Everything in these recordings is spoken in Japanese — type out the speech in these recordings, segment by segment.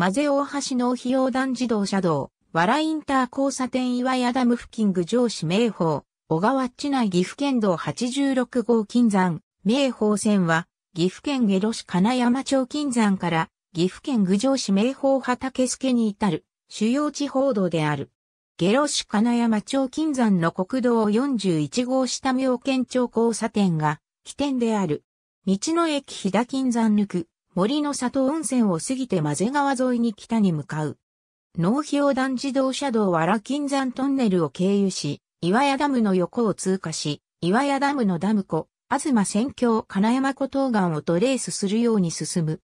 マゼ大橋の費用団自動車道、わらインター交差点岩屋ダム付近郡上市名宝、小川地内岐阜県道86号金山、名宝線は、岐阜県下呂市金山町金山から、岐阜県郡上市名宝畑助に至る、主要地方道である。下呂市金山町金山の国道41号下妙見町交差点が、起点である。道の駅飛騨金山抜く、森の里温泉を過ぎて混ぜ川沿いに北に向かう。農標団自動車道はラ金山トンネルを経由し、岩屋ダムの横を通過し、岩屋ダムのダム湖、東仙境金山湖東岸をトレースするように進む。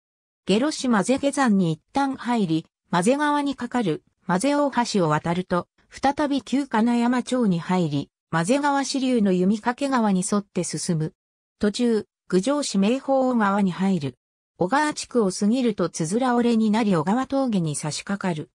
下呂市混ぜ下山に一旦入り、混ぜ川にかかる混ぜ大橋を渡ると、再び旧金山町に入り、混ぜ川支流の弓掛川に沿って進む。途中、郡上市名宝川に入る。小川地区を過ぎるとつづら折れになり小川峠に差し掛かる。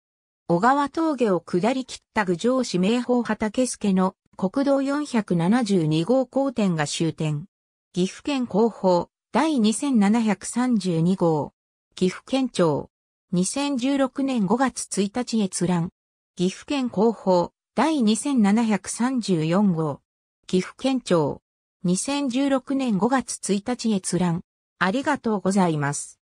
小川峠を下り切った郡上市名宝畑助の国道472号交点が終点。岐阜県広報第2732号。岐阜県庁。2016年5月1日閲覧。岐阜県広報第2734号。岐阜県庁。2016年5月1日閲覧。ありがとうございます。